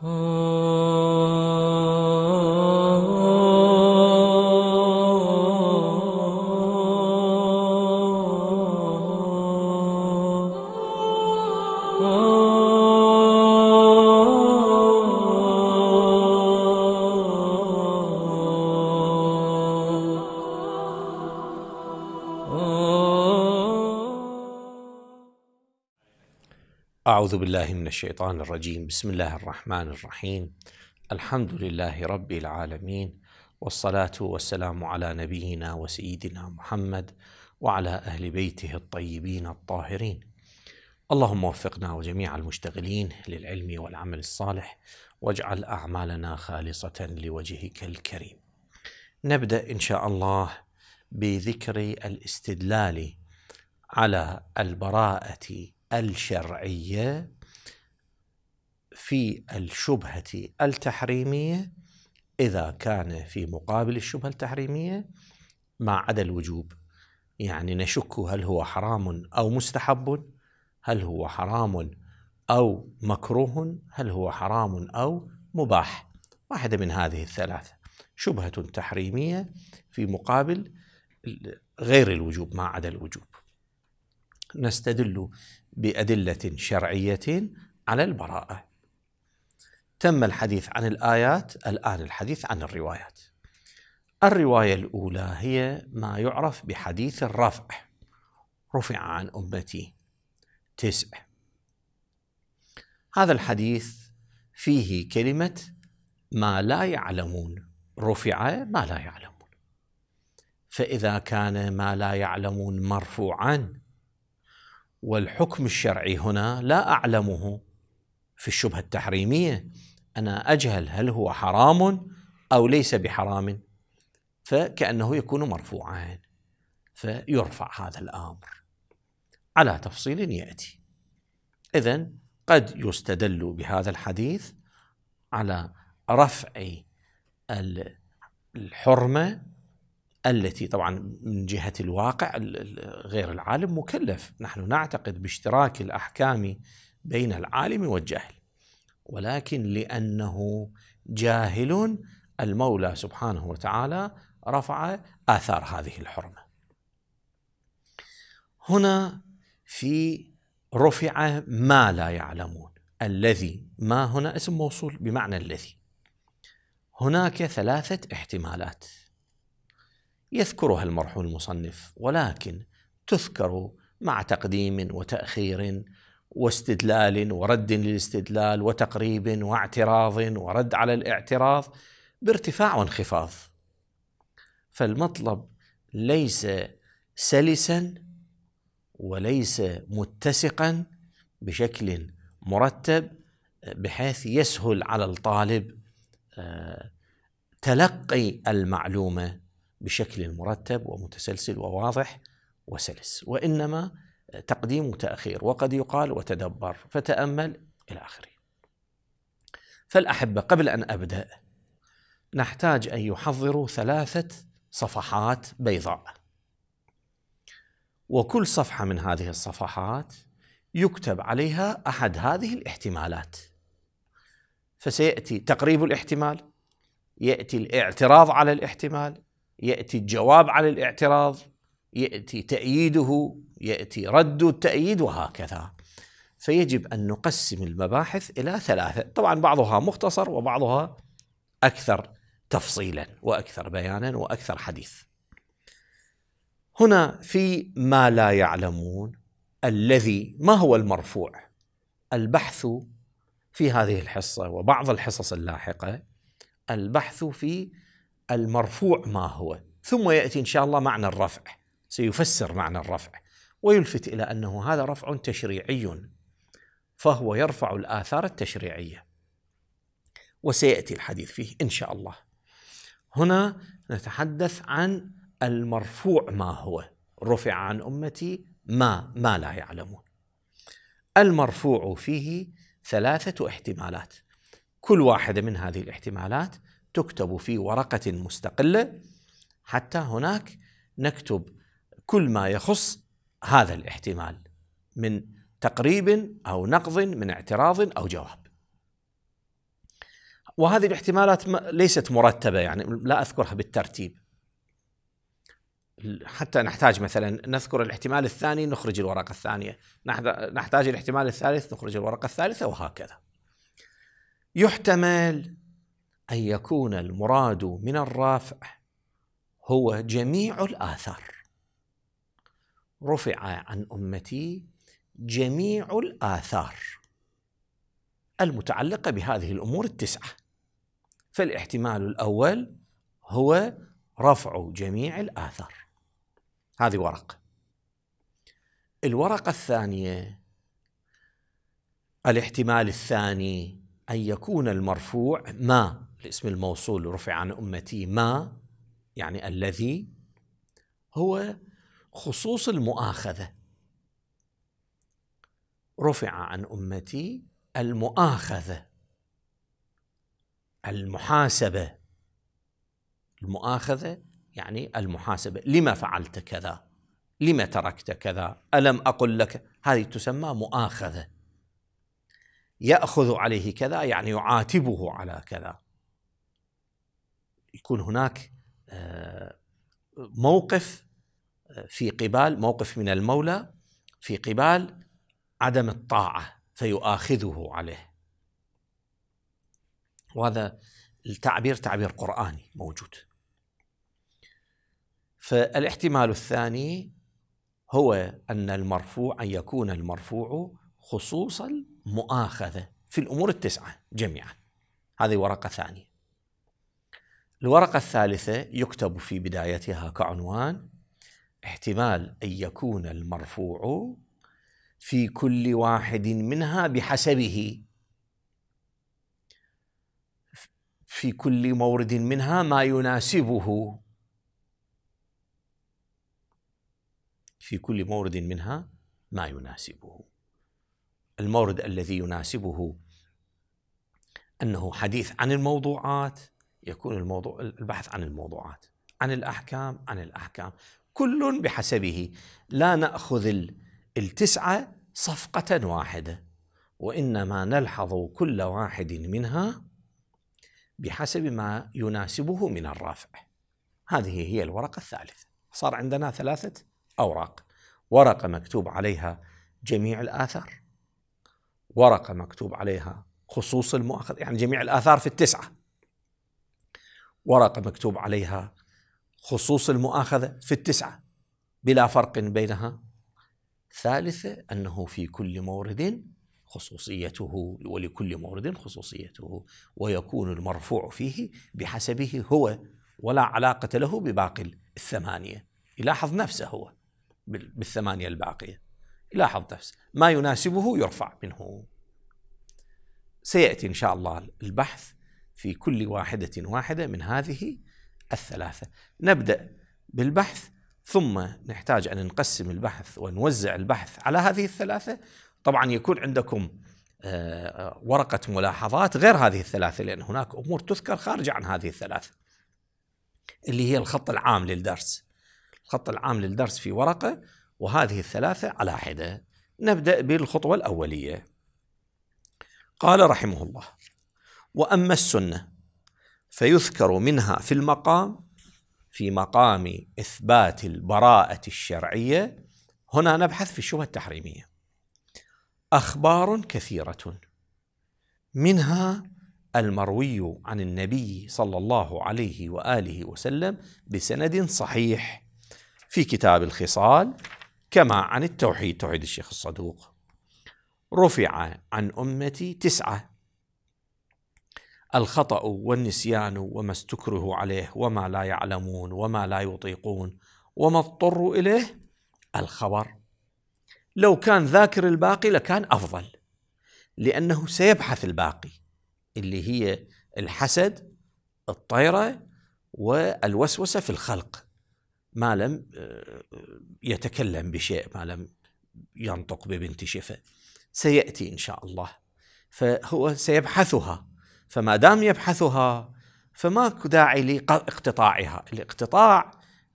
哦。أعوذ بالله من الشيطان الرجيم بسم الله الرحمن الرحيم الحمد لله رب العالمين والصلاة والسلام على نبينا وسيدنا محمد وعلى أهل بيته الطيبين الطاهرين اللهم وفقنا وجميع المشتغلين للعلم والعمل الصالح واجعل أعمالنا خالصة لوجهك الكريم نبدأ إن شاء الله بذكر الاستدلال على البراءة الشرعيه في الشبهه التحريميه اذا كان في مقابل الشبهه التحريميه ما عدا الوجوب يعني نشك هل هو حرام او مستحب هل هو حرام او مكروه هل هو حرام او مباح واحده من هذه الثلاثه شبهه تحريميه في مقابل غير الوجوب ما عدا الوجوب نستدل بادله شرعيه على البراءه تم الحديث عن الايات الان الحديث عن الروايات الروايه الاولى هي ما يعرف بحديث الرفع رفع عن امتي تسع هذا الحديث فيه كلمه ما لا يعلمون رفع ما لا يعلمون فاذا كان ما لا يعلمون مرفوعا والحكم الشرعي هنا لا اعلمه في الشبهه التحريميه انا اجهل هل هو حرام او ليس بحرام فكانه يكون مرفوعا فيرفع هذا الامر على تفصيل ياتي اذا قد يستدل بهذا الحديث على رفع الحرمه التي طبعا من جهة الواقع غير العالم مكلف نحن نعتقد باشتراك الأحكام بين العالم والجاهل ولكن لأنه جاهل المولى سبحانه وتعالى رفع آثار هذه الحرمة هنا في رفع ما لا يعلمون الذي ما هنا اسم موصول بمعنى الذي هناك ثلاثة احتمالات يذكرها المرحوم المصنف ولكن تذكر مع تقديم وتاخير واستدلال ورد للاستدلال وتقريب واعتراض ورد على الاعتراض بارتفاع وانخفاض فالمطلب ليس سلسا وليس متسقا بشكل مرتب بحيث يسهل على الطالب آه، تلقي المعلومه بشكل مرتب ومتسلسل وواضح وسلس وانما تقديم وتاخير وقد يقال وتدبر فتامل الى اخره فالاحبه قبل ان ابدا نحتاج ان يحضروا ثلاثه صفحات بيضاء وكل صفحه من هذه الصفحات يكتب عليها احد هذه الاحتمالات فسياتي تقريب الاحتمال ياتي الاعتراض على الاحتمال ياتي الجواب عن الاعتراض ياتي تاييده ياتي رد التاييد وهكذا فيجب ان نقسم المباحث الى ثلاثه طبعا بعضها مختصر وبعضها اكثر تفصيلا واكثر بيانا واكثر حديث هنا في ما لا يعلمون الذي ما هو المرفوع البحث في هذه الحصه وبعض الحصص اللاحقه البحث في المرفوع ما هو ثم ياتي ان شاء الله معنى الرفع سيفسر معنى الرفع ويلفت الى انه هذا رفع تشريعي فهو يرفع الاثار التشريعيه وسياتي الحديث فيه ان شاء الله هنا نتحدث عن المرفوع ما هو رفع عن امتي ما ما لا يعلمون المرفوع فيه ثلاثه احتمالات كل واحده من هذه الاحتمالات تكتب في ورقة مستقلة حتى هناك نكتب كل ما يخص هذا الاحتمال من تقريب أو نقض من اعتراض أو جواب وهذه الاحتمالات ليست مرتبة يعني لا أذكرها بالترتيب حتى نحتاج مثلا نذكر الاحتمال الثاني نخرج الورقة الثانية نحتاج الاحتمال الثالث نخرج الورقة الثالثة وهكذا يحتمل أن يكون المراد من الرافع هو جميع الآثار رفع عن أمتي جميع الآثار المتعلقة بهذه الأمور التسعة فالاحتمال الأول هو رفع جميع الآثار هذه ورقة الورقة الثانية الاحتمال الثاني أن يكون المرفوع ما الاسم الموصول رفع عن أمتي ما يعني الذي هو خصوص المؤاخذة رفع عن أمتي المؤاخذة المحاسبة المؤاخذة يعني المحاسبة لما فعلت كذا لما تركت كذا ألم أقل لك هذه تسمى مؤاخذة يأخذ عليه كذا يعني يعاتبه على كذا يكون هناك آه، موقف آه، في قبال موقف من المولى في قبال عدم الطاعه فيؤاخذه عليه وهذا التعبير تعبير قراني موجود فالاحتمال الثاني هو ان المرفوع ان يكون المرفوع خصوصا مؤاخذه في الامور التسعه جميعا هذه ورقه ثانيه الورقة الثالثة يكتب في بدايتها كعنوان احتمال أن يكون المرفوع في كل واحد منها بحسبه في كل مورد منها ما يناسبه في كل مورد منها ما يناسبه المورد الذي يناسبه انه حديث عن الموضوعات يكون الموضوع البحث عن الموضوعات عن الأحكام عن الأحكام كل بحسبه لا نأخذ التسعة صفقة واحدة وإنما نلحظ كل واحد منها بحسب ما يناسبه من الرافع هذه هي الورقة الثالثة صار عندنا ثلاثة أوراق ورقة مكتوب عليها جميع الآثار ورقة مكتوب عليها خصوص المؤاخذة يعني جميع الآثار في التسعة ورقة مكتوب عليها خصوص المؤاخذة في التسعة بلا فرق بينها ثالثة أنه في كل مورد خصوصيته ولكل مورد خصوصيته ويكون المرفوع فيه بحسبه هو ولا علاقة له بباقي الثمانية يلاحظ نفسه هو بالثمانية الباقية يلاحظ نفسه ما يناسبه يرفع منه سيأتي إن شاء الله البحث في كل واحدة واحدة من هذه الثلاثة نبدأ بالبحث ثم نحتاج أن نقسم البحث ونوزع البحث على هذه الثلاثة طبعا يكون عندكم آه، ورقة ملاحظات غير هذه الثلاثة لأن هناك أمور تذكر خارجة عن هذه الثلاثة اللي هي الخط العام للدرس الخط العام للدرس في ورقة وهذه الثلاثة على حدة نبدأ بالخطوة الأولية قال رحمه الله وأما السنة فيذكر منها في المقام في مقام إثبات البراءة الشرعية هنا نبحث في الشبهة التحريمية أخبار كثيرة منها المروي عن النبي صلى الله عليه وآله وسلم بسند صحيح في كتاب الخصال كما عن التوحيد توحيد الشيخ الصدوق رفع عن أمتي تسعة الخطأ والنسيان وما استكرهوا عليه وما لا يعلمون وما لا يطيقون وما اضطروا إليه الخبر لو كان ذاكر الباقي لكان أفضل لأنه سيبحث الباقي اللي هي الحسد الطيرة والوسوسة في الخلق ما لم آه، يتكلم بشيء ما لم ينطق ببنت شفة سيأتي إن شاء الله فهو سيبحثها فما دام يبحثها فماكو داعي لاقتطاعها الاقتطاع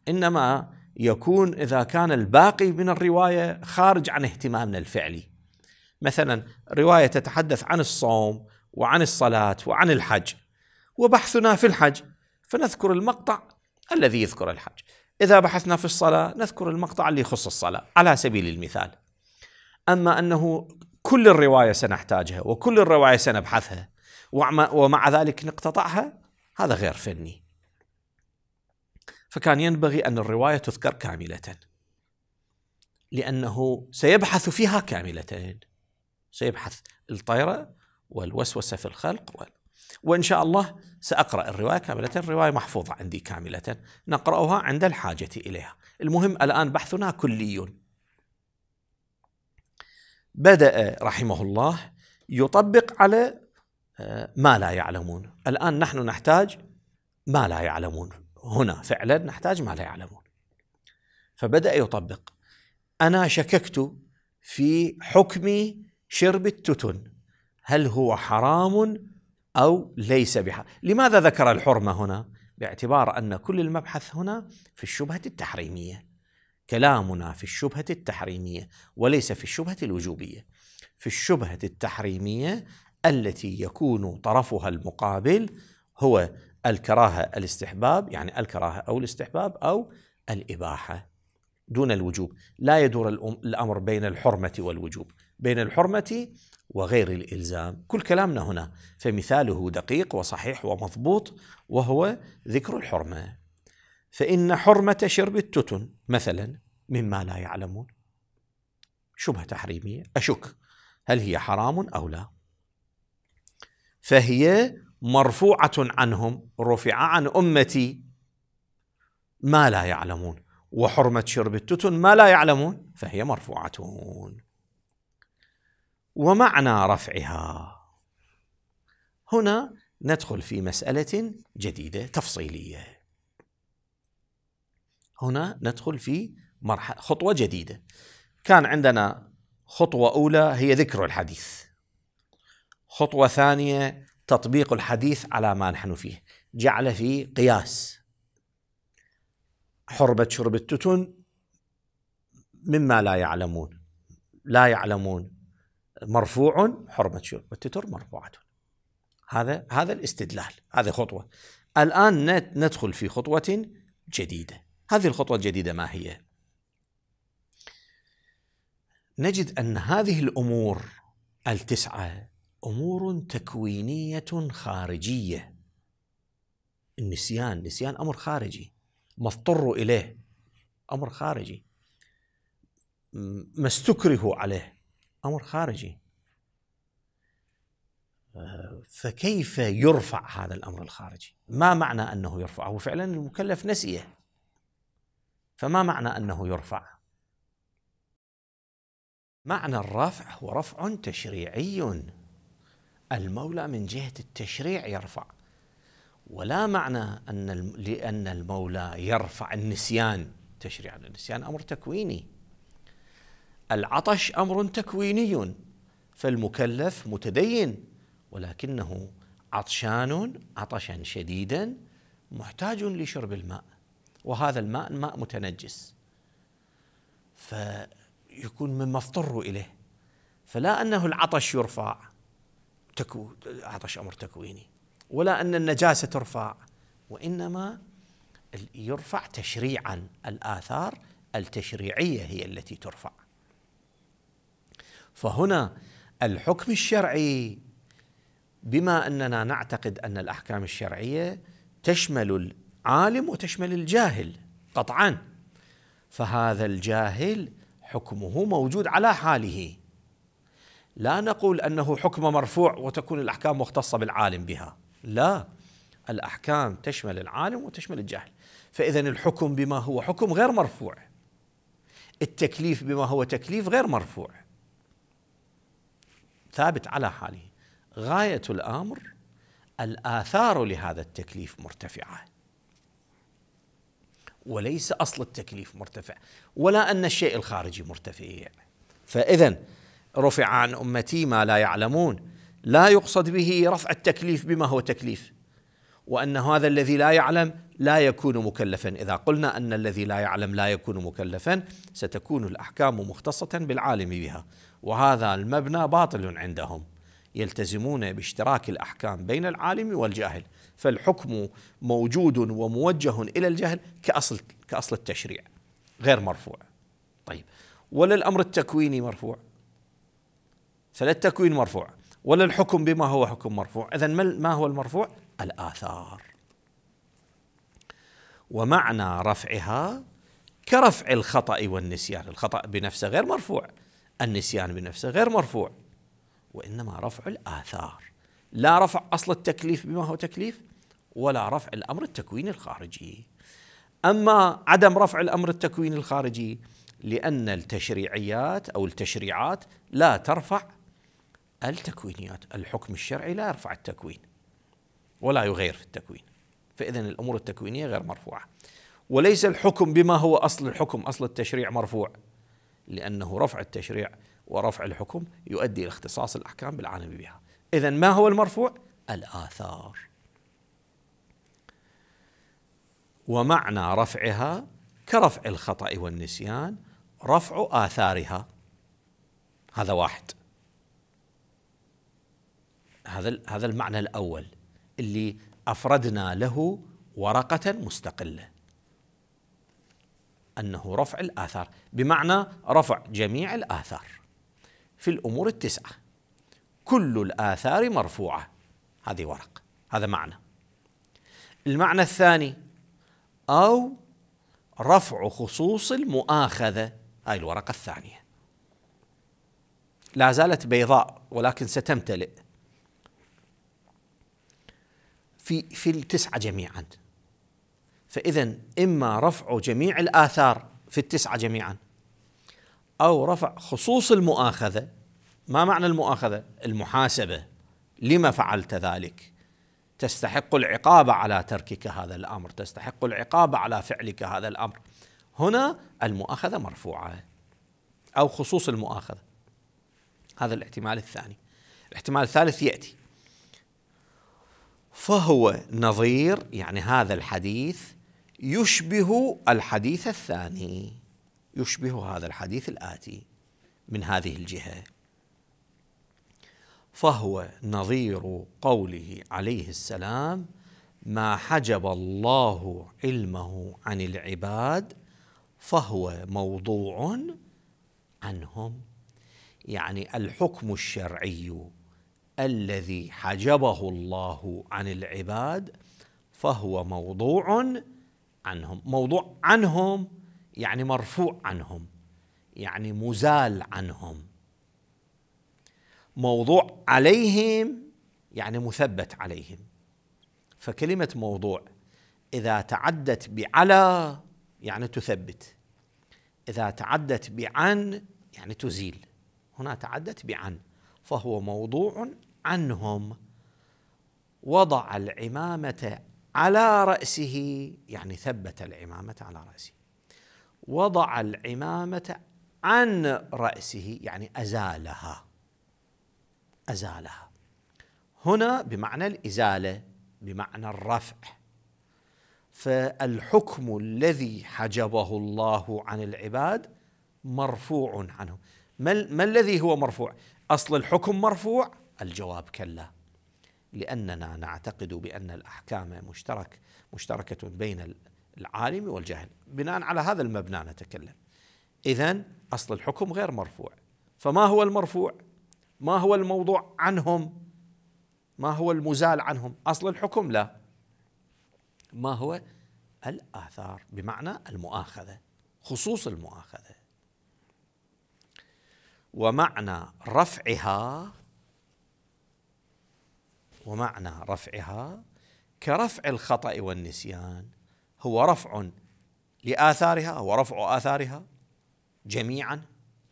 انما يكون اذا كان الباقي من الروايه خارج عن اهتمامنا الفعلي مثلا روايه تتحدث عن الصوم وعن الصلاه وعن الحج وبحثنا في الحج فنذكر المقطع الذي يذكر الحج اذا بحثنا في الصلاه نذكر المقطع اللي يخص الصلاه على سبيل المثال اما انه كل الروايه سنحتاجها وكل الروايه سنبحثها ومع ذلك نقتطعها هذا غير فني فكان ينبغي أن الرواية تذكر كاملة لأنه سيبحث فيها كاملتين سيبحث الطيرة والوسوسة في الخلق وإن شاء الله سأقرأ الرواية كاملة الرواية محفوظة عندي كاملة نقرأها عند الحاجة إليها المهم الآن بحثنا كلي بدأ رحمه الله يطبق على ما لا يعلمون الآن نحن نحتاج ما لا يعلمون هنا فعلا نحتاج ما لا يعلمون فبدأ يطبق أنا شككت في حكم شرب التتن هل هو حرام أو ليس بحرام لماذا ذكر الحرمة هنا باعتبار أن كل المبحث هنا في الشبهة التحريمية كلامنا في الشبهة التحريمية وليس في الشبهة الوجوبية في الشبهة التحريمية التي يكون طرفها المقابل هو الكراهه الاستحباب يعني الكراهه او الاستحباب او الاباحه دون الوجوب لا يدور الامر بين الحرمه والوجوب بين الحرمه وغير الالزام كل كلامنا هنا فمثاله دقيق وصحيح ومضبوط وهو ذكر الحرمه فان حرمه شرب التتن مثلا مما لا يعلمون شبهه تحريميه اشك هل هي حرام او لا فهي مرفوعة عنهم رفع عن أمتي ما لا يعلمون وحرمة شرب التتن ما لا يعلمون فهي مرفوعة ومعنى رفعها هنا ندخل في مسألة جديدة تفصيلية هنا ندخل في مرحلة خطوة جديدة كان عندنا خطوة أولى هي ذكر الحديث خطوة ثانية تطبيق الحديث على ما نحن فيه جعل في قياس حرمة شرب التتن مما لا يعلمون لا يعلمون مرفوع حرمة شرب التتر مرفوعة هذا هذا الاستدلال هذه خطوة الآن ندخل في خطوة جديدة هذه الخطوة الجديدة ما هي؟ نجد أن هذه الأمور التسعة امور تكوينيه خارجيه النسيان نسيان امر خارجي مضطر اليه امر خارجي ما استكرهوا عليه امر خارجي فكيف يرفع هذا الامر الخارجي؟ ما معنى انه يرفع؟ هو فعلا المكلف نسيه فما معنى انه يرفع؟ معنى الرفع هو رفع تشريعي المولى من جهة التشريع يرفع ولا معنى أن لأن المولى يرفع النسيان تشريع النسيان أمر تكويني العطش أمر تكويني فالمكلف متدين ولكنه عطشان عطشا شديدا محتاج لشرب الماء وهذا الماء ماء متنجس فيكون مما اضطروا إليه فلا أنه العطش يرفع تكو عطش امر تكويني ولا ان النجاسه ترفع وانما يرفع تشريعا الاثار التشريعيه هي التي ترفع فهنا الحكم الشرعي بما اننا نعتقد ان الاحكام الشرعيه تشمل العالم وتشمل الجاهل قطعا فهذا الجاهل حكمه موجود على حاله لا نقول انه حكم مرفوع وتكون الاحكام مختصه بالعالم بها لا الاحكام تشمل العالم وتشمل الجهل فاذا الحكم بما هو حكم غير مرفوع التكليف بما هو تكليف غير مرفوع ثابت على حاله غايه الامر الاثار لهذا التكليف مرتفعه وليس اصل التكليف مرتفع ولا ان الشيء الخارجي مرتفع فاذا رفع عن امتي ما لا يعلمون لا يقصد به رفع التكليف بما هو تكليف وان هذا الذي لا يعلم لا يكون مكلفا اذا قلنا ان الذي لا يعلم لا يكون مكلفا ستكون الاحكام مختصه بالعالم بها وهذا المبنى باطل عندهم يلتزمون باشتراك الاحكام بين العالم والجاهل فالحكم موجود وموجه الى الجهل كاصل كاصل التشريع غير مرفوع طيب ولا الامر التكويني مرفوع فلا التكوين مرفوع ولا الحكم بما هو حكم مرفوع إذا ما هو المرفوع الآثار ومعنى رفعها كرفع الخطأ والنسيان الخطأ بنفسه غير مرفوع النسيان بنفسه غير مرفوع وإنما رفع الآثار لا رفع أصل التكليف بما هو تكليف ولا رفع الأمر التكويني الخارجي أما عدم رفع الأمر التكويني الخارجي لأن التشريعيات أو التشريعات لا ترفع التكوينيات الحكم الشرعي لا يرفع التكوين ولا يغير في التكوين فإذا الأمور التكوينية غير مرفوعة وليس الحكم بما هو أصل الحكم أصل التشريع مرفوع لأنه رفع التشريع ورفع الحكم يؤدي إلى اختصاص الأحكام بالعالم بها إذا ما هو المرفوع؟ الآثار ومعنى رفعها كرفع الخطأ والنسيان رفع آثارها هذا واحد هذا هذا المعنى الاول اللي افردنا له ورقه مستقله انه رفع الاثار بمعنى رفع جميع الاثار في الامور التسعه كل الاثار مرفوعه هذه ورق هذا معنى المعنى الثاني او رفع خصوص المؤاخذه هاي الورقه الثانيه لا زالت بيضاء ولكن ستمتلئ في في التسعة جميعا فإذا إما رفع جميع الآثار في التسعة جميعا أو رفع خصوص المؤاخذة ما معنى المؤاخذة؟ المحاسبة لما فعلت ذلك تستحق العقاب على تركك هذا الأمر تستحق العقاب على فعلك هذا الأمر هنا المؤاخذة مرفوعة أو خصوص المؤاخذة هذا الاحتمال الثاني الاحتمال الثالث يأتي فهو نظير يعني هذا الحديث يشبه الحديث الثاني يشبه هذا الحديث الآتي من هذه الجهة فهو نظير قوله عليه السلام ما حجب الله علمه عن العباد فهو موضوع عنهم يعني الحكم الشرعي الذي حجبه الله عن العباد فهو موضوع عنهم موضوع عنهم يعني مرفوع عنهم يعني مزال عنهم موضوع عليهم يعني مثبت عليهم فكلمة موضوع إذا تعدت بعلى يعني تثبت إذا تعدت بعن يعني تزيل هنا تعدت بعن فهو موضوع عنهم وضع العمامة على رأسه يعني ثبت العمامة على رأسه وضع العمامة عن رأسه يعني أزالها أزالها هنا بمعنى الإزالة بمعنى الرفع فالحكم الذي حجبه الله عن العباد مرفوع عنه ما, ما الذي هو مرفوع؟ أصل الحكم مرفوع الجواب كلا لأننا نعتقد بأن الأحكام مشترك مشتركة بين العالم والجاهل بناء على هذا المبنى نتكلم إذا أصل الحكم غير مرفوع فما هو المرفوع ما هو الموضوع عنهم ما هو المزال عنهم أصل الحكم لا ما هو الآثار بمعنى المؤاخذة خصوص المؤاخذة ومعنى رفعها ومعنى رفعها كرفع الخطأ والنسيان هو رفع لآثارها ورفع آثارها جميعا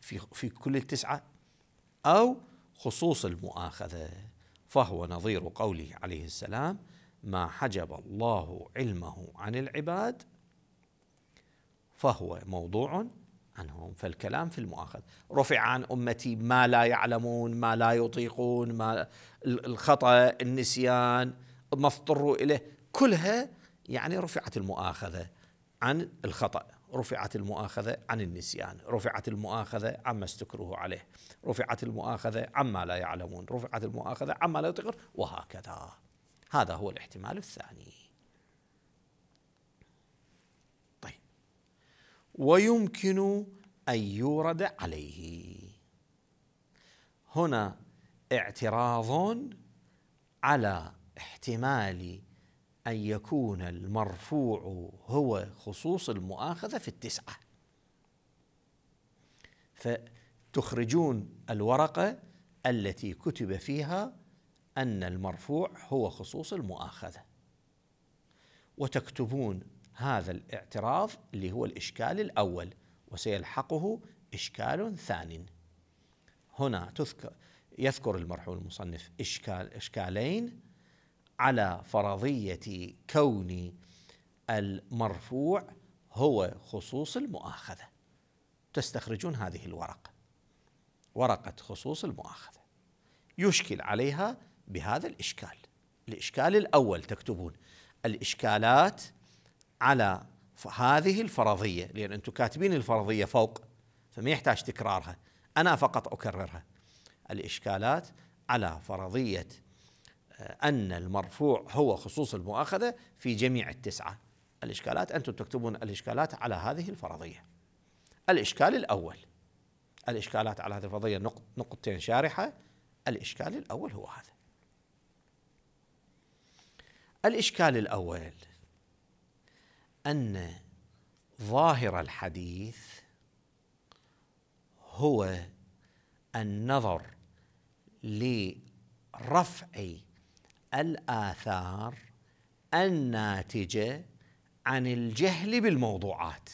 في في كل التسعة أو خصوص المؤاخذة فهو نظير قوله عليه السلام ما حجب الله علمه عن العباد فهو موضوع عنهم فالكلام في المؤاخذة رفع عن أمتي ما لا يعلمون ما لا يطيقون ما الخطا النسيان ما اضطروا اليه كلها يعني رفعت المؤاخذه عن الخطا رفعت المؤاخذه عن النسيان رفعت المؤاخذه عما استكروه عليه رفعت المؤاخذه عما لا يعلمون رفعت المؤاخذه عما لا يطيقون وهكذا هذا هو الاحتمال الثاني طيب ويمكن ان يورد عليه هنا اعتراض على احتمال أن يكون المرفوع هو خصوص المؤاخذة في التسعة فتخرجون الورقة التي كتب فيها أن المرفوع هو خصوص المؤاخذة وتكتبون هذا الاعتراض اللي هو الإشكال الأول وسيلحقه إشكال ثاني هنا تذكر يذكر المرحوم المصنف إشكال إشكالين على فرضية كون المرفوع هو خصوص المؤاخذة تستخرجون هذه الورقة ورقة خصوص المؤاخذة يشكل عليها بهذا الإشكال الإشكال الأول تكتبون الإشكالات على هذه الفرضية لأن أنتم كاتبين الفرضية فوق فما يحتاج تكرارها أنا فقط أكررها الإشكالات على فرضية آه، أن المرفوع هو خصوص المؤاخذة في جميع التسعة الإشكالات أنتم تكتبون الإشكالات على هذه الفرضية الإشكال الأول الإشكالات على هذه الفرضية نقطتين شارحة الإشكال الأول هو هذا الإشكال الأول أن ظاهر الحديث هو النظر لرفع الآثار الناتجة عن الجهل بالموضوعات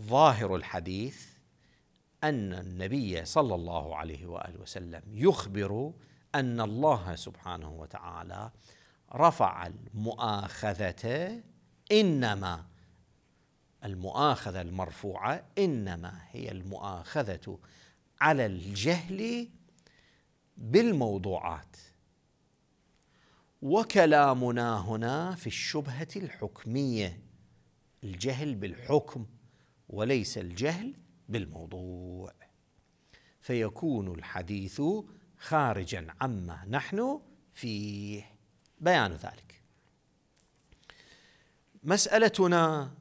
ظاهر الحديث أن النبي صلى الله عليه وآله وسلم يخبر أن الله سبحانه وتعالى رفع المؤاخذة إنما المؤاخذة المرفوعة إنما هي المؤاخذة على الجهل بالموضوعات وكلامنا هنا في الشبهه الحكميه الجهل بالحكم وليس الجهل بالموضوع فيكون الحديث خارجا عما نحن فيه بيان ذلك مسالتنا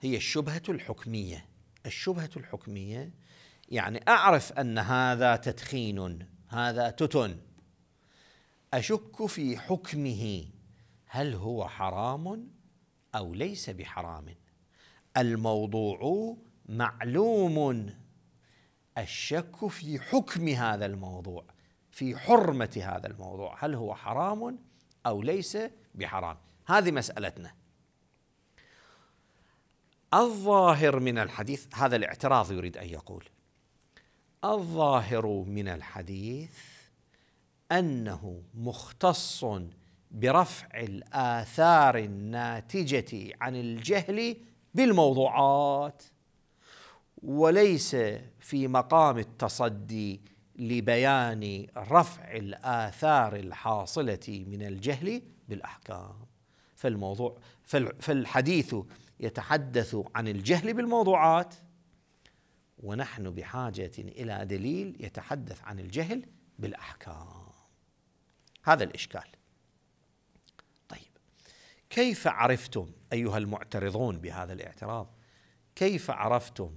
هي الشبهه الحكميه الشبهه الحكميه يعني اعرف ان هذا تدخين هذا تتن اشك في حكمه هل هو حرام او ليس بحرام الموضوع معلوم الشك في حكم هذا الموضوع في حرمه هذا الموضوع هل هو حرام او ليس بحرام هذه مسالتنا الظاهر من الحديث هذا الاعتراض يريد ان يقول الظاهر من الحديث انه مختص برفع الاثار الناتجه عن الجهل بالموضوعات وليس في مقام التصدي لبيان رفع الاثار الحاصله من الجهل بالاحكام فالموضوع فالحديث يتحدث عن الجهل بالموضوعات ونحن بحاجه الى دليل يتحدث عن الجهل بالاحكام هذا الاشكال طيب كيف عرفتم ايها المعترضون بهذا الاعتراض كيف عرفتم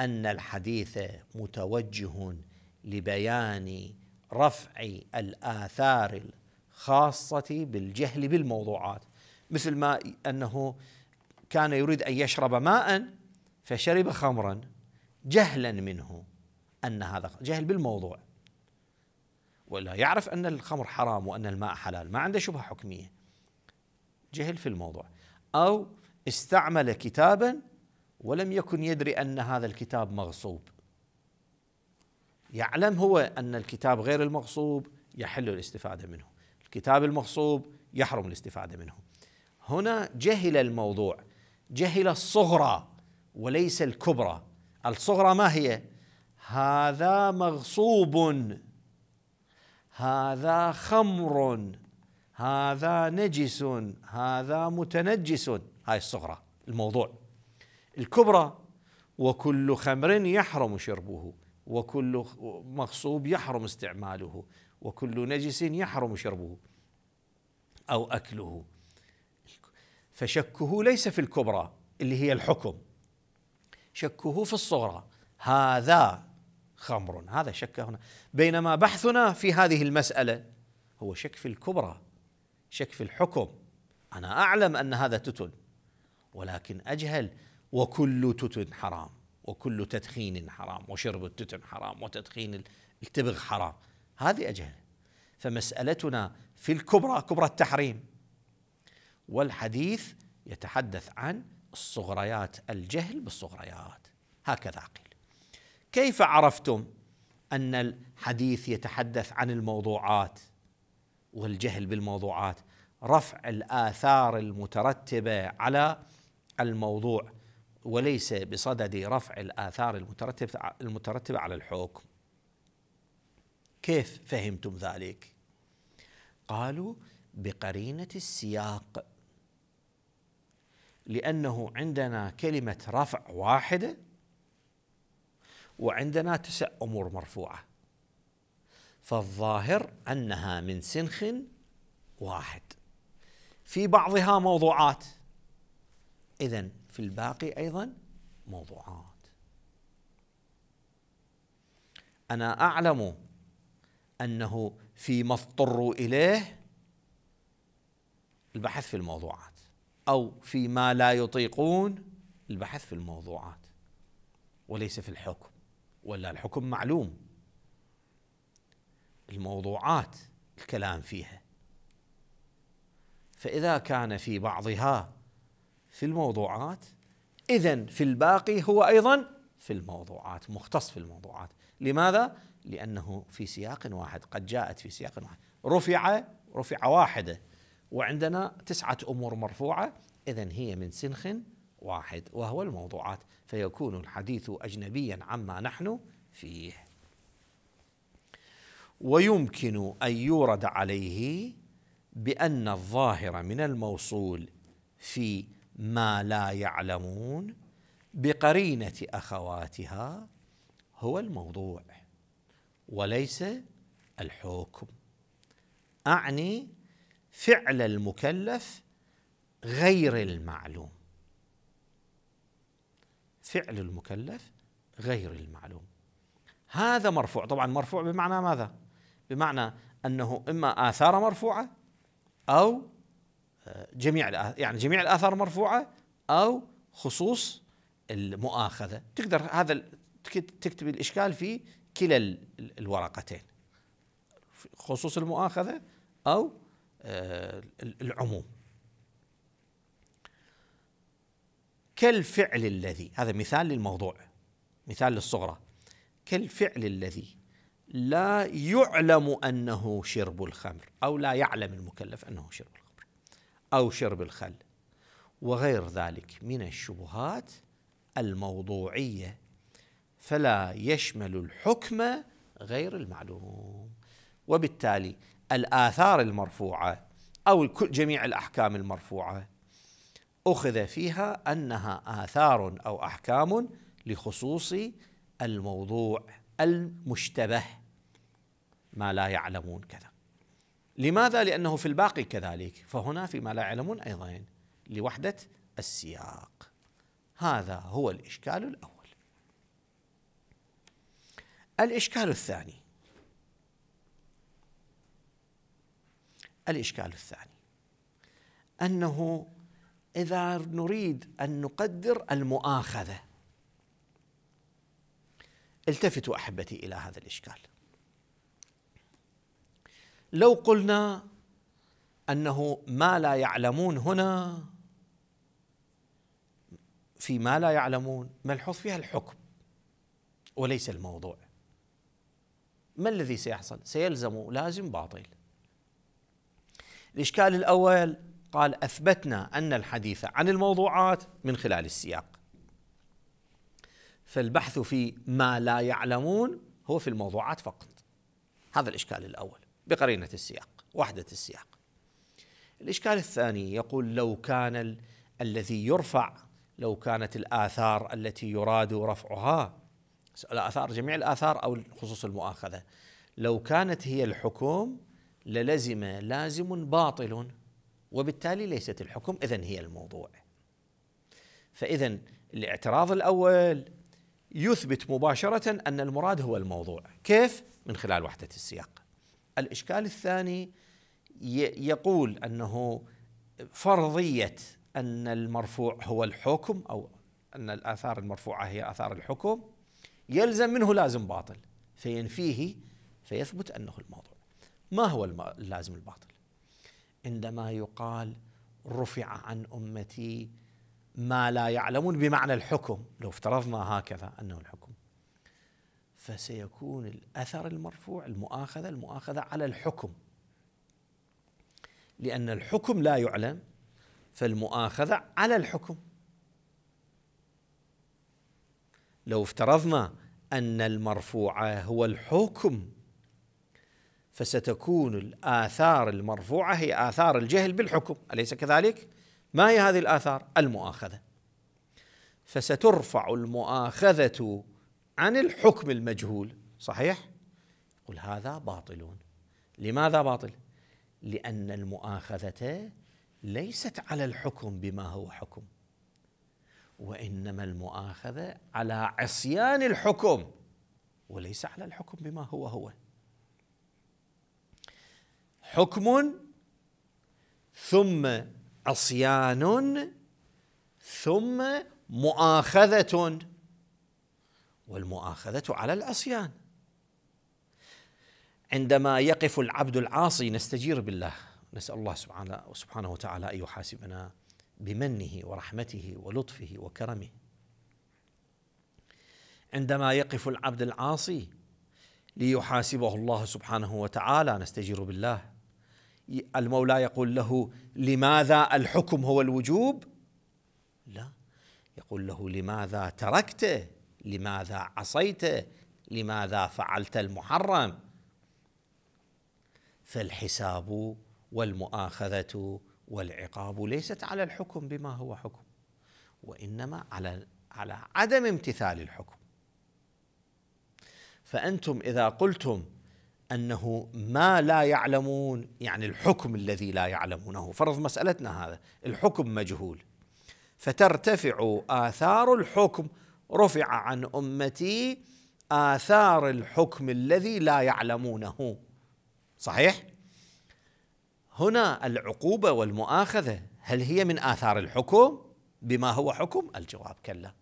ان الحديث متوجه لبيان رفع الاثار الخاصه بالجهل بالموضوعات مثل ما انه كان يريد ان يشرب ماء فشرب خمرا جهلا منه أن هذا جهل بالموضوع ولا يعرف أن الخمر حرام وأن الماء حلال ما عنده شبهة حكمية جهل في الموضوع أو استعمل كتابا ولم يكن يدري أن هذا الكتاب مغصوب يعلم هو أن الكتاب غير المغصوب يحل الاستفادة منه الكتاب المغصوب يحرم الاستفادة منه هنا جهل الموضوع جهل الصغرى وليس الكبرى الصغرى ما هي هذا مغصوب هذا خمر هذا نجس هذا متنجس هاي الصغرى الموضوع الكبرى وكل خمر يحرم شربه وكل مغصوب يحرم استعماله وكل نجس يحرم شربه او اكله فشكه ليس في الكبرى اللي هي الحكم شكه في الصغرى هذا خمر هذا شك هنا بينما بحثنا في هذه المسألة هو شك في الكبرى شك في الحكم أنا أعلم أن هذا تتن ولكن أجهل وكل تتن حرام وكل تدخين حرام وشرب التتن حرام وتدخين التبغ حرام هذه أجهل فمسألتنا في الكبرى كبرى التحريم والحديث يتحدث عن الصغريات الجهل بالصغريات هكذا قيل كيف عرفتم ان الحديث يتحدث عن الموضوعات والجهل بالموضوعات رفع الاثار المترتبه على الموضوع وليس بصدد رفع الاثار المترتبه المترتبه على الحكم كيف فهمتم ذلك قالوا بقرينه السياق لأنه عندنا كلمة رفع واحدة وعندنا تسع أمور مرفوعة فالظاهر أنها من سنخ واحد في بعضها موضوعات إذا في الباقي أيضا موضوعات أنا أعلم أنه فيما اضطروا إليه البحث في الموضوعات او فيما لا يطيقون البحث في الموضوعات وليس في الحكم ولا الحكم معلوم الموضوعات الكلام فيها فاذا كان في بعضها في الموضوعات اذا في الباقي هو ايضا في الموضوعات مختص في الموضوعات لماذا لانه في سياق واحد قد جاءت في سياق واحد رفع رفع واحده وعندنا تسعة أمور مرفوعة إذا هي من سنخ واحد وهو الموضوعات فيكون الحديث أجنبيا عما نحن فيه ويمكن أن يورد عليه بأن الظاهر من الموصول في ما لا يعلمون بقرينة أخواتها هو الموضوع وليس الحكم أعني فعل المكلف غير المعلوم فعل المكلف غير المعلوم هذا مرفوع طبعا مرفوع بمعنى ماذا بمعنى انه اما اثار مرفوعه او آه، جميع يعني جميع الاثار مرفوعه او خصوص المؤاخذه تقدر هذا تكتب الاشكال في كلا الورقتين خصوص المؤاخذه او آه، العموم كالفعل الذي هذا مثال للموضوع مثال للصغرى كالفعل الذي لا يعلم انه شرب الخمر او لا يعلم المكلف انه شرب الخمر او شرب الخل وغير ذلك من الشبهات الموضوعيه فلا يشمل الحكم غير المعلوم وبالتالي الآثار المرفوعة أو جميع الأحكام المرفوعة أخذ فيها أنها آثار أو أحكام لخصوص الموضوع المشتبه ما لا يعلمون كذا لماذا؟ لأنه في الباقي كذلك فهنا فيما لا يعلمون أيضا لوحدة السياق هذا هو الإشكال الأول الإشكال الثاني الإشكال الثاني أنه إذا نريد أن نقدر المؤاخذة التفتوا أحبتي إلى هذا الإشكال لو قلنا أنه ما لا يعلمون هنا في ما لا يعلمون ملحوظ فيها الحكم وليس الموضوع ما الذي سيحصل؟ سيلزم لازم باطل الإشكال الأول قال أثبتنا أن الحديث عن الموضوعات من خلال السياق فالبحث في ما لا يعلمون هو في الموضوعات فقط هذا الإشكال الأول بقرينة السياق وحدة السياق الإشكال الثاني يقول لو كان ال الذي يرفع لو كانت الآثار التي يراد رفعها الآثار جميع الآثار أو خصوص المؤاخذة لو كانت هي الحكم للزم لازم باطل وبالتالي ليست الحكم اذا هي الموضوع فاذا الاعتراض الاول يثبت مباشره ان المراد هو الموضوع كيف من خلال وحده السياق الاشكال الثاني يقول انه فرضيه ان المرفوع هو الحكم او ان الاثار المرفوعه هي اثار الحكم يلزم منه لازم باطل فينفيه فيثبت انه الموضوع ما هو اللازم الباطل عندما يقال رفع عن أمتي ما لا يعلمون بمعنى الحكم لو افترضنا هكذا أنه الحكم فسيكون الأثر المرفوع المؤاخذة المؤاخذة على الحكم لأن الحكم لا يعلم فالمؤاخذة على الحكم لو افترضنا أن المرفوع هو الحكم فستكون الآثار المرفوعة هي آثار الجهل بالحكم أليس كذلك؟ ما هي هذه الآثار؟ المؤاخذة فسترفع المؤاخذة عن الحكم المجهول صحيح؟ قل هذا باطلون لماذا باطل؟ لأن المؤاخذة ليست على الحكم بما هو حكم وإنما المؤاخذة على عصيان الحكم وليس على الحكم بما هو هو حكم ثم عصيان ثم مؤاخذة والمؤاخذة على العصيان عندما يقف العبد العاصي نستجير بالله نسأل الله سبحانه, سبحانه وتعالى أن يحاسبنا بمنه ورحمته ولطفه وكرمه عندما يقف العبد العاصي ليحاسبه الله سبحانه وتعالى نستجير بالله المولى يقول له لماذا الحكم هو الوجوب لا يقول له لماذا تركته لماذا عصيته لماذا فعلت المحرم فالحساب والمؤاخذه والعقاب ليست على الحكم بما هو حكم وانما على على عدم امتثال الحكم فانتم اذا قلتم انه ما لا يعلمون يعني الحكم الذي لا يعلمونه فرض مسالتنا هذا الحكم مجهول فترتفع اثار الحكم رفع عن امتي اثار الحكم الذي لا يعلمونه صحيح هنا العقوبه والمؤاخذه هل هي من اثار الحكم بما هو حكم الجواب كلا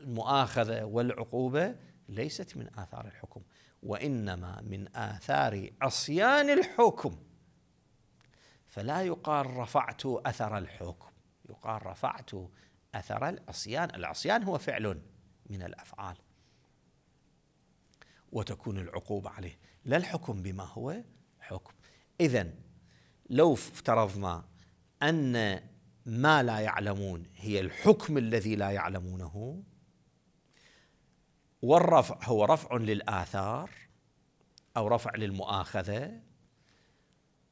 المؤاخذه والعقوبه ليست من اثار الحكم وانما من اثار عصيان الحكم فلا يقال رفعت اثر الحكم يقال رفعت اثر العصيان العصيان هو فعل من الافعال وتكون العقوبه عليه لا الحكم بما هو حكم اذا لو افترضنا ان ما لا يعلمون هي الحكم الذي لا يعلمونه والرفع هو رفع للآثار أو رفع للمؤاخذة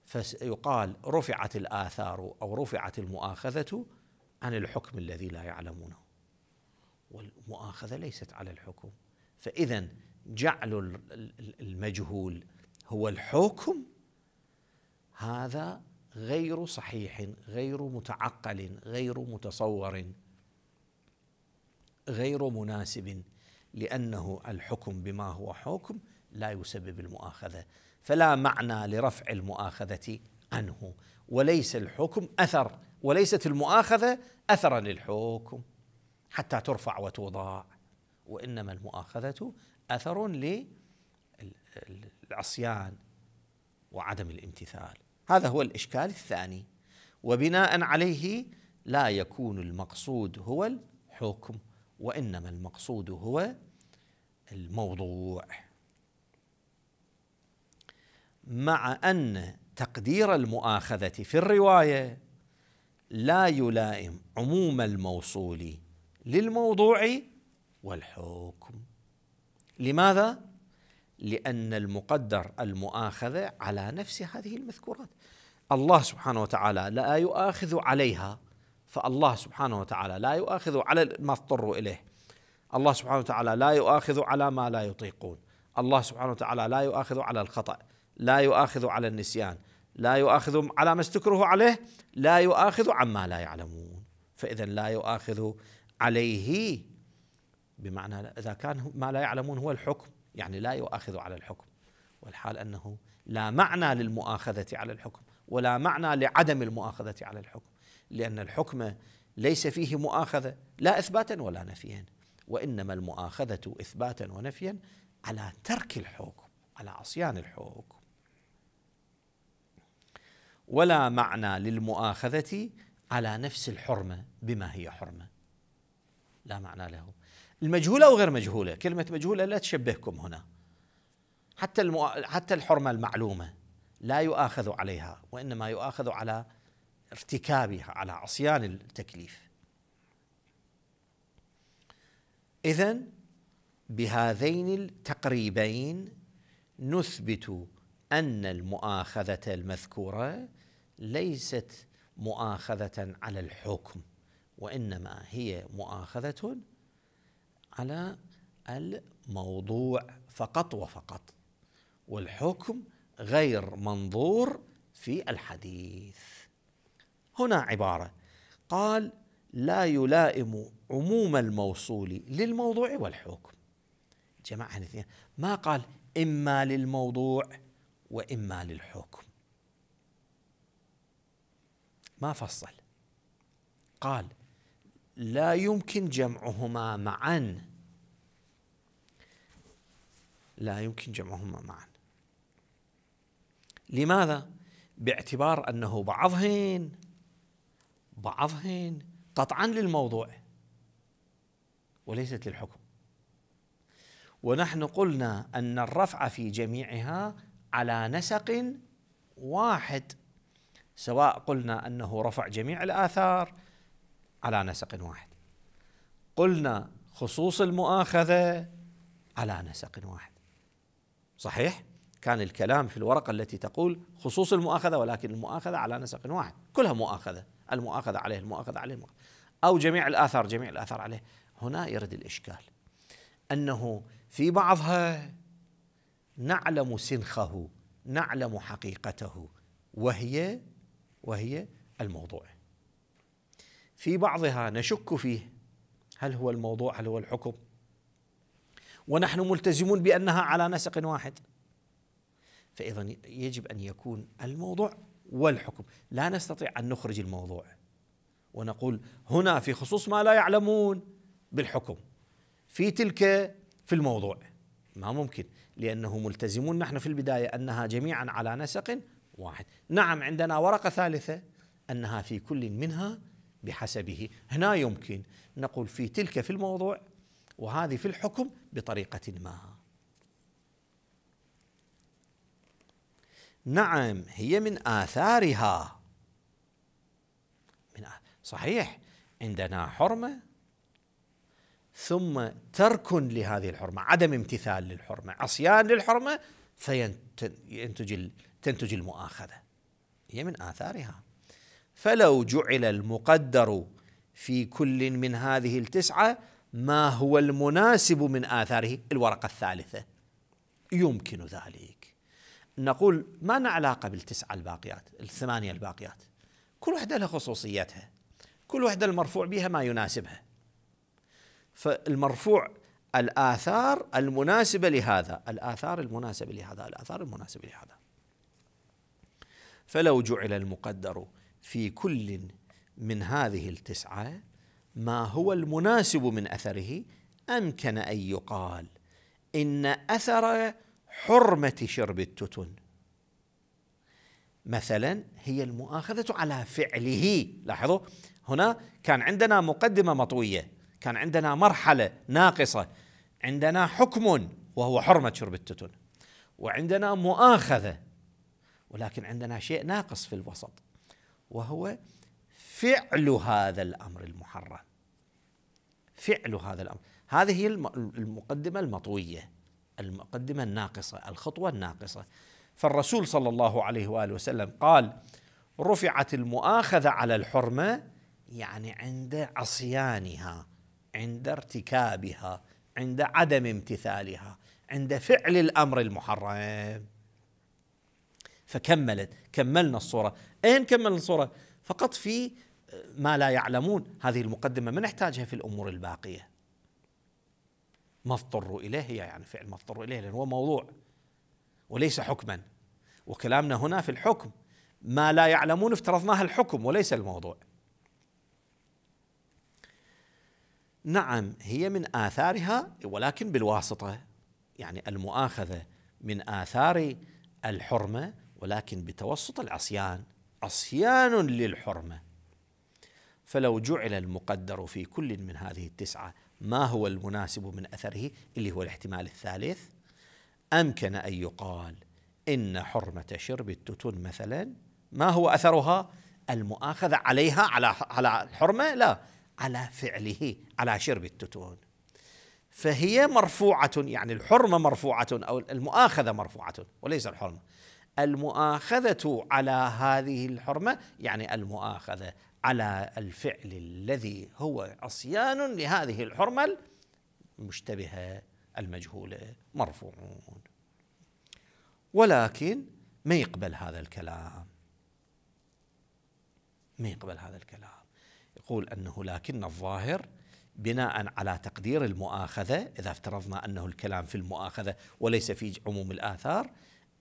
فيقال رفعت الآثار أو رفعت المؤاخذة عن الحكم الذي لا يعلمونه والمؤاخذة ليست على الحكم فإذا جعل المجهول هو الحكم هذا غير صحيح غير متعقل غير متصور غير مناسب لأنه الحكم بما هو حكم لا يسبب المؤاخذة فلا معنى لرفع المؤاخذة عنه وليس الحكم أثر وليست المؤاخذة أثرا للحكم حتى ترفع وتوضاع وإنما المؤاخذة أثر للعصيان وعدم الامتثال هذا هو الإشكال الثاني وبناء عليه لا يكون المقصود هو الحكم وانما المقصود هو الموضوع مع ان تقدير المؤاخذه في الروايه لا يلائم عموم الموصول للموضوع والحكم لماذا لان المقدر المؤاخذه على نفس هذه المذكورات الله سبحانه وتعالى لا يؤاخذ عليها فالله سبحانه وتعالى لا يؤاخذ على ما اضطروا اليه الله سبحانه وتعالى لا يؤاخذ على ما لا يطيقون الله سبحانه وتعالى لا يؤاخذ على الخطا لا يؤاخذ على النسيان لا يؤاخذ على ما استكرهوا عليه لا يؤاخذ عما لا يعلمون فاذا لا يؤاخذ عليه بمعنى اذا كان ما لا يعلمون هو الحكم يعني لا يؤاخذ على الحكم والحال انه لا معنى للمؤاخذه على الحكم ولا معنى لعدم المؤاخذه على الحكم لأن الحكم ليس فيه مؤاخذة لا إثباتا ولا نفيا وإنما المؤاخذة إثباتا ونفيا على ترك الحكم على عصيان الحكم ولا معنى للمؤاخذة على نفس الحرمة بما هي حرمة لا معنى له المجهولة أو غير مجهولة كلمة مجهولة لا تشبهكم هنا حتى, المؤ... حتى الحرمة المعلومة لا يؤاخذ عليها وإنما يؤاخذ على ارتكابها على عصيان التكليف اذا بهذين التقريبين نثبت ان المؤاخذه المذكوره ليست مؤاخذه على الحكم وانما هي مؤاخذه على الموضوع فقط وفقط والحكم غير منظور في الحديث هنا عباره قال لا يلائم عموم الموصول للموضوع والحكم جماعه الاثنين ما قال اما للموضوع واما للحكم ما فصل قال لا يمكن جمعهما معا لا يمكن جمعهما معا لماذا باعتبار انه بعضهن بعضهن قطعا للموضوع وليست للحكم ونحن قلنا ان الرفع في جميعها على نسق واحد سواء قلنا انه رفع جميع الاثار على نسق واحد قلنا خصوص المؤاخذه على نسق واحد صحيح كان الكلام في الورقه التي تقول خصوص المؤاخذه ولكن المؤاخذه على نسق واحد كلها مؤاخذه المؤاخذة عليه المؤاخذة عليه أو جميع الآثار جميع الآثار عليه هنا يرد الإشكال أنه في بعضها نعلم سنخه نعلم حقيقته وهي وهي الموضوع في بعضها نشك فيه هل هو الموضوع هل هو الحكم ونحن ملتزمون بانها على نسق واحد فاذا يجب ان يكون الموضوع والحكم لا نستطيع أن نخرج الموضوع ونقول هنا في خصوص ما لا يعلمون بالحكم في تلك في الموضوع ما ممكن لأنه ملتزمون نحن في البداية أنها جميعا على نسق واحد نعم عندنا ورقة ثالثة أنها في كل منها بحسبه هنا يمكن نقول في تلك في الموضوع وهذه في الحكم بطريقة ما نعم هي من آثارها من صحيح عندنا حرمة ثم ترك لهذه الحرمة عدم امتثال للحرمة عصيان للحرمة فينتج تنتج المؤاخذة هي من آثارها فلو جعل المقدر في كل من هذه التسعة ما هو المناسب من آثاره الورقة الثالثة يمكن ذلك نقول ما لنا علاقه بالتسعه الباقيات، الثمانيه الباقيات. كل وحده لها خصوصيتها. كل وحده المرفوع بها ما يناسبها. فالمرفوع الآثار المناسبة لهذا الآثار المناسبة لهذا الآثار المناسبة لهذا فلو جعل المقدر في كل من هذه التسعة ما هو المناسب من أثره أمكن أن يقال إن أثر حرمة شرب التتن مثلا هي المؤاخذة على فعله لاحظوا هنا كان عندنا مقدمة مطوية كان عندنا مرحلة ناقصة عندنا حكم وهو حرمة شرب التتن وعندنا مؤاخذة ولكن عندنا شيء ناقص في الوسط وهو فعل هذا الأمر المحرم فعل هذا الأمر هذه هي المقدمة المطوية المقدمة الناقصة الخطوة الناقصة فالرسول صلى الله عليه وآله وسلم قال رفعت المؤاخذة على الحرمة يعني عند عصيانها عند ارتكابها عند عدم امتثالها عند فعل الأمر المحرم فكملت كملنا الصورة أين كملنا الصورة فقط في ما لا يعلمون هذه المقدمة ما نحتاجها في الأمور الباقية ما اضطروا إليه يعني فعل ما اضطروا إليه لأنه هو موضوع وليس حكما وكلامنا هنا في الحكم ما لا يعلمون افترضناها الحكم وليس الموضوع نعم هي من آثارها ولكن بالواسطة يعني المؤاخذة من آثار الحرمة ولكن بتوسط العصيان عصيان للحرمة فلو جعل المقدر في كل من هذه التسعة ما هو المناسب من أثره اللي هو الاحتمال الثالث أمكن أن يقال إن حرمة شرب التتون مثلا ما هو أثرها المؤاخذة عليها على على الحرمة لا على فعله على شرب التتون فهي مرفوعة يعني الحرمة مرفوعة أو المؤاخذة مرفوعة وليس الحرمة المؤاخذة على هذه الحرمة يعني المؤاخذة على الفعل الذي هو عصيان لهذه الحرمة المشتبهة المجهولة مرفوعون ولكن ما يقبل هذا الكلام ما يقبل هذا الكلام يقول أنه لكن الظاهر بناء على تقدير المؤاخذة إذا افترضنا أنه الكلام في المؤاخذة وليس في عموم الآثار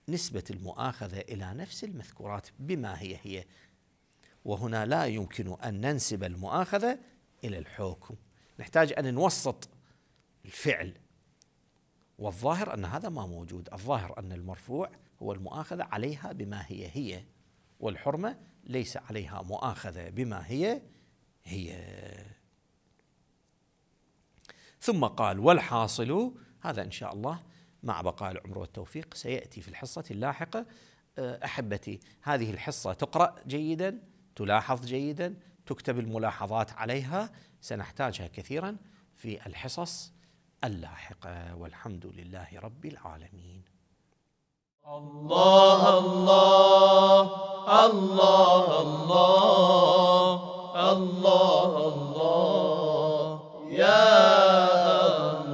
نسبة المؤاخذة إلى نفس المذكورات بما هي هي وهنا لا يمكن ان ننسب المؤاخذه الى الحكم نحتاج ان نوسط الفعل والظاهر ان هذا ما موجود الظاهر ان المرفوع هو المؤاخذه عليها بما هي هي والحرمه ليس عليها مؤاخذه بما هي هي ثم قال والحاصل هذا ان شاء الله مع بقاء العمر والتوفيق سياتي في الحصه اللاحقه احبتي هذه الحصه تقرا جيدا تلاحظ جيدا تكتب الملاحظات عليها سنحتاجها كثيرا في الحصص اللاحقه والحمد لله رب العالمين الله الله الله الله الله الله يا الله